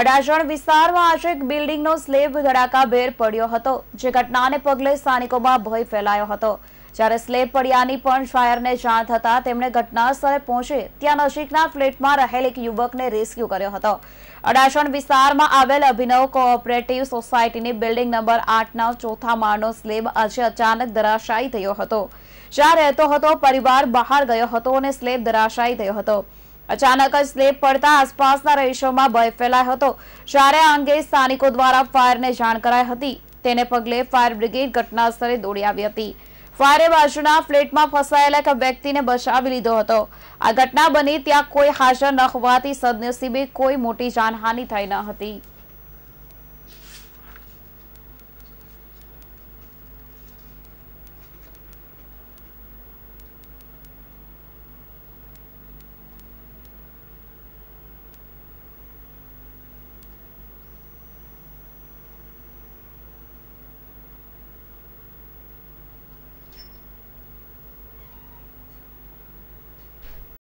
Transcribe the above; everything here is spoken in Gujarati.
અડાજણ વિસ્તારમાં આજે એક બિલ્ડિંગનો સ્લેબ ધડાકા ભેર પડ્યો હતો જે ઘટનાને પગલે સ્થાનિકોમાં ભય ફેલાયો હતો જ્યારે સ્લેબ પડ્યાની પણ ફાયરને જાણ થતાં તેમણે ઘટના સ્થળે પહોંચે ત્યાં નજીકના ફ્લેટમાં રહેલ એક યુવકને રેસ્ક્યુ કર્યો હતો અડાસણ વિસ્તારમાં આવેલ અભિનવ કોઓપરેટિવ સોસાયટીની બિલ્ડિંગ નંબર આઠના ચોથા માળનો સ્લેબ આજે અચાનક ધરાશાયી થયો હતો જ્યાં રહેતો હતો પરિવાર બહાર ગયો હતો અને સ્લેબ ધરાશાયી થયો હતો અચાનક જ સ્લેબ પડતા આસપાસના રહીશોમાં ભય ફેલાયો હતો જ્યારે આ અંગે સ્થાનિકો દ્વારા ફાયરને જાણ કરાઈ હતી તેને પગલે ફાયર બ્રિગેડ ઘટનાસ્થળે દોડી આવી હતી ફાયરે બાજુના ફ્લેટમાં ફસાયેલા એક વ્યક્તિને બચાવી લીધો હતો આ ઘટના બની ત્યાં કોઈ હાજર ન હોવાથી સદનસીબે કોઈ મોટી જાનહાની થઈ ન હતી